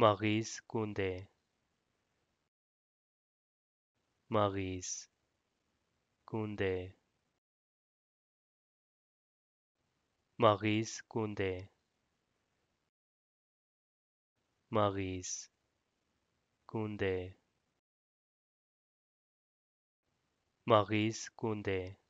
Maurice Kunde Maurice Kunde Maurice Kunde Maurice Kunde Maurice Kunde